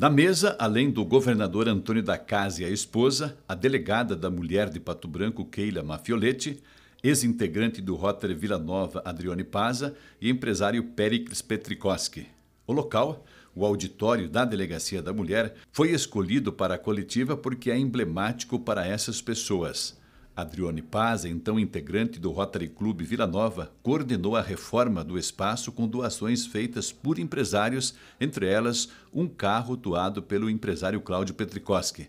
Na mesa, além do governador Antônio da Casa e a esposa, a delegada da Mulher de Pato Branco, Keila Mafioletti, ex-integrante do Rotary Vila Nova, Adriane Paza, e empresário Pericles Petrikoski. O local, o auditório da Delegacia da Mulher, foi escolhido para a coletiva porque é emblemático para essas pessoas. Adrione Paz, então integrante do Rotary Clube Vila Nova, coordenou a reforma do espaço com doações feitas por empresários, entre elas um carro doado pelo empresário Cláudio Petrikoski.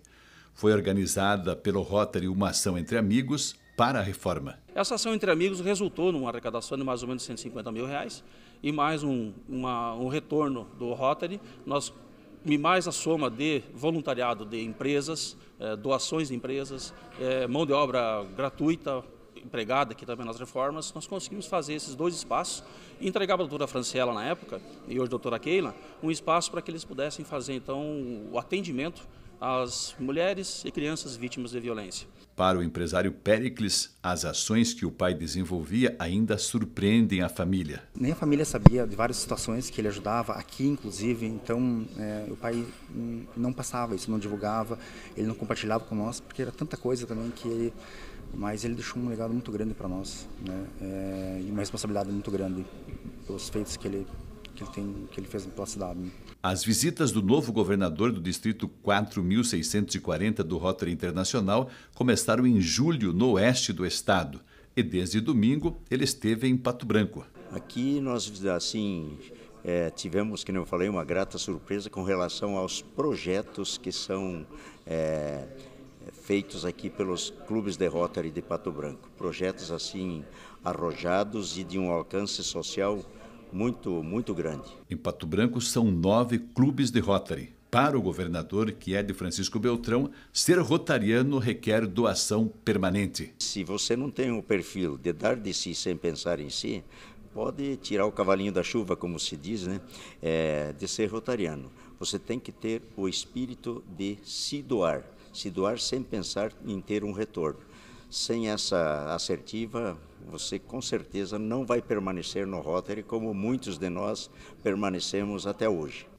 Foi organizada pelo Rotary uma ação entre amigos para a reforma. Essa ação entre amigos resultou numa arrecadação de mais ou menos 150 mil reais e mais um, uma, um retorno do Rotary. Nós e mais a soma de voluntariado de empresas, eh, doações de empresas, eh, mão de obra gratuita, empregada aqui também nas reformas, nós conseguimos fazer esses dois espaços e entregar para a doutora Franciela na época, e hoje a doutora Keila, um espaço para que eles pudessem fazer então o atendimento às mulheres e crianças vítimas de violência. Para o empresário Pericles, as ações que o pai desenvolvia ainda surpreendem a família. Nem a família sabia de várias situações que ele ajudava, aqui inclusive, então é, o pai não passava isso, não divulgava, ele não compartilhava com nós, porque era tanta coisa também que ele mas ele deixou um legado muito grande para nós né? É, e uma responsabilidade muito grande pelos feitos que ele que ele, tem, que ele fez pela cidade. As visitas do novo governador do Distrito 4640 do Rotary Internacional começaram em julho no oeste do estado e desde domingo ele esteve em Pato Branco. Aqui nós, assim, é, tivemos, como eu falei, uma grata surpresa com relação aos projetos que são é, feitos aqui pelos clubes de Rotary de Pato Branco. Projetos assim arrojados e de um alcance social muito, muito grande. Em Pato Branco são nove clubes de Rotary. Para o governador, que é de Francisco Beltrão, ser rotariano requer doação permanente. Se você não tem o perfil de dar de si sem pensar em si, pode tirar o cavalinho da chuva, como se diz, né? É, de ser rotariano. Você tem que ter o espírito de se doar, se doar sem pensar em ter um retorno. Sem essa assertiva, você com certeza não vai permanecer no Rotary como muitos de nós permanecemos até hoje.